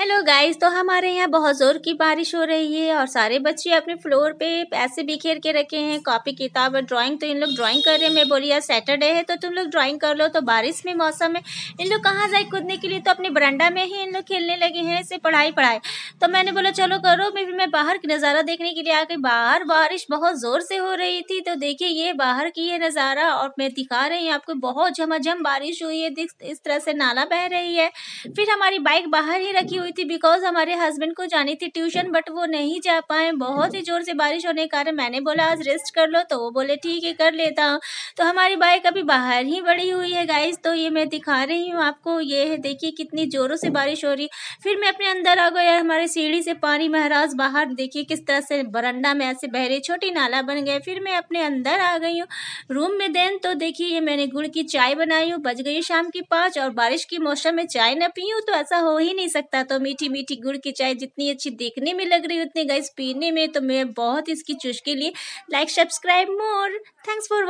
hello guys तो हमारे यहाँ बहुत ज़ोर की बारिश हो रही है और सारे बच्चे अपने फ्लोर पे पैसे बिखेर के रखे हैं कॉपी किताब और ड्राइंग तो इन लोग ड्राइंग कर रहे हैं मैं बोली यार सैटरडे है तो तुम लोग ड्राइंग कर लो तो बारिश में मौसम है इन लोग कहाँ जाए कूदने के लिए तो अपने बरंडा में ही इन लोग खेलने लगे हैं इसे पढ़ाई पढ़ाई तो मैंने बोला चलो करो मैं भी मैं बाहर नज़ारा देखने के लिए आ गई बाहर बारिश बहुत ज़ोर से हो रही थी तो देखिए ये बाहर की ये नज़ारा और मैं दिखा रही हूँ आपको बहुत झमाझम बारिश हुई है इस तरह से नाला बह रही है फिर हमारी बाइक बाहर ही रखी हुई हुई थी बिकॉज हमारे हस्बैंड को जानी थी ट्यूशन बट वो नहीं जा पाए बहुत ही ज़ोर से बारिश होने के कारण मैंने बोला आज रेस्ट कर लो तो वो बोले ठीक है कर लेता हूँ तो हमारी बाइक अभी बाहर ही बड़ी हुई है गाइज तो ये मैं दिखा रही हूँ आपको ये है देखिए कितनी ज़ोरों से बारिश हो रही फिर मैं अपने अंदर आ गया हमारे सीढ़ी से पानी महाराज बाहर देखिए किस तरह से बरंडा में ऐसे बह रही छोटी नाला बन गए फिर मैं अपने अंदर आ गई हूँ रूम में देन तो देखिए ये मैंने गुड़ की चाय बनाई हूँ बज गई शाम की पाँच और बारिश की मौसम में चाय ना पी तो ऐसा हो ही नहीं सकता तो मीठी मीठी गुड़ की चाय जितनी अच्छी देखने में लग रही है उतनी गाइस पीने में तो मैं बहुत इसकी चुस्के लिए like subscribe more thanks for